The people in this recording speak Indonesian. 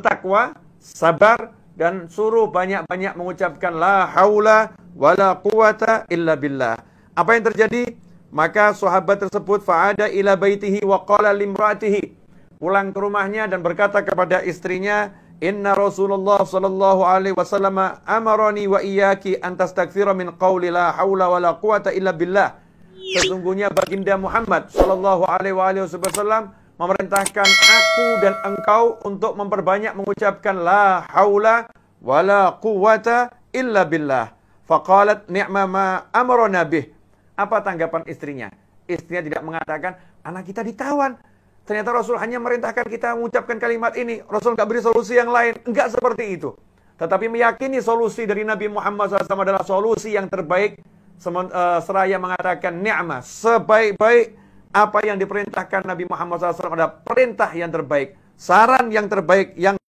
bertakwa, sabar, dan suruh banyak-banyak mengucapkan la haula wala quwata illa billah. Apa yang terjadi? Maka sahabat tersebut faada ila baitihi wa qala limraatihi. Pulang ke rumahnya dan berkata kepada istrinya, "Inna Rasulullah sallallahu alaihi wasallam amarani wa iyyaki an tastaghfira min qawli la haula wala quwata illa billah." Sesungguhnya baginda Muhammad sallallahu alaihi wasallam memerintahkan aku dan engkau untuk memperbanyak mengucapkan la haula wala quwata illa billah. Faqalat ni'ma ma amarona bih. Apa tanggapan istrinya? Istrinya tidak mengatakan, anak kita ditawan. Ternyata Rasul hanya merintahkan kita mengucapkan kalimat ini. Rasul nggak beri solusi yang lain. Enggak seperti itu. Tetapi meyakini solusi dari Nabi Muhammad SAW adalah solusi yang terbaik. Eh, seraya mengatakan ni'mah. sebaik-baik apa yang diperintahkan Nabi Muhammad SAW adalah perintah yang terbaik, saran yang terbaik yang